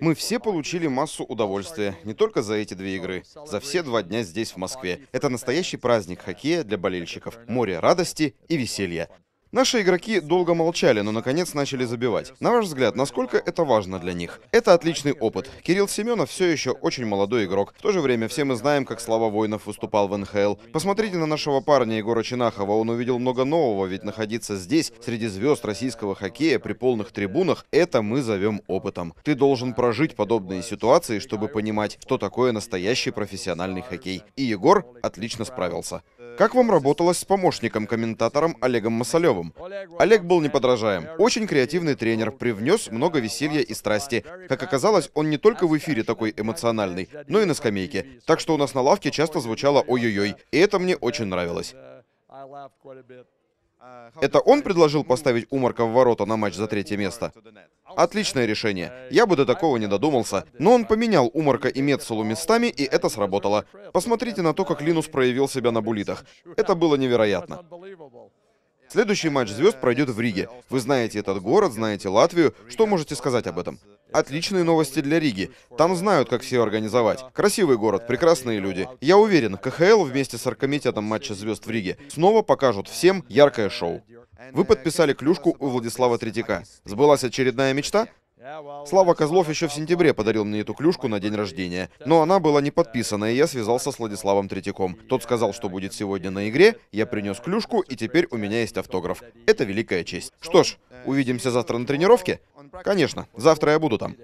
Мы все получили массу удовольствия, не только за эти две игры, за все два дня здесь, в Москве. Это настоящий праздник хоккея для болельщиков. Море радости и веселья. Наши игроки долго молчали, но наконец начали забивать. На ваш взгляд, насколько это важно для них? Это отличный опыт. Кирилл Семенов все еще очень молодой игрок. В то же время все мы знаем, как Слава Воинов выступал в НХЛ. Посмотрите на нашего парня Егора Чинахова. Он увидел много нового, ведь находиться здесь, среди звезд российского хоккея, при полных трибунах, это мы зовем опытом. Ты должен прожить подобные ситуации, чтобы понимать, что такое настоящий профессиональный хоккей. И Егор отлично справился. Как вам работалось с помощником-комментатором Олегом Масалевым? Олег был неподражаем. Очень креативный тренер, привнес много веселья и страсти. Как оказалось, он не только в эфире такой эмоциональный, но и на скамейке. Так что у нас на лавке часто звучало «Ой-ой-ой». И это мне очень нравилось. Это он предложил поставить Умарка в ворота на матч за третье место? Отличное решение. Я бы до такого не додумался. Но он поменял Умарка и Мецелу местами, и это сработало. Посмотрите на то, как Линус проявил себя на булитах. Это было невероятно. Следующий матч звезд пройдет в Риге. Вы знаете этот город, знаете Латвию. Что можете сказать об этом? Отличные новости для Риги. Там знают, как все организовать. Красивый город, прекрасные люди. Я уверен, КХЛ вместе с оргкомитетом матча звезд в Риге снова покажут всем яркое шоу. Вы подписали клюшку у Владислава Третьяка. Сбылась очередная мечта? Слава Козлов еще в сентябре подарил мне эту клюшку на день рождения, но она была не подписана, и я связался с Владиславом Третьяком. Тот сказал, что будет сегодня на игре, я принес клюшку, и теперь у меня есть автограф. Это великая честь. Что ж, увидимся завтра на тренировке. Конечно, завтра я буду там.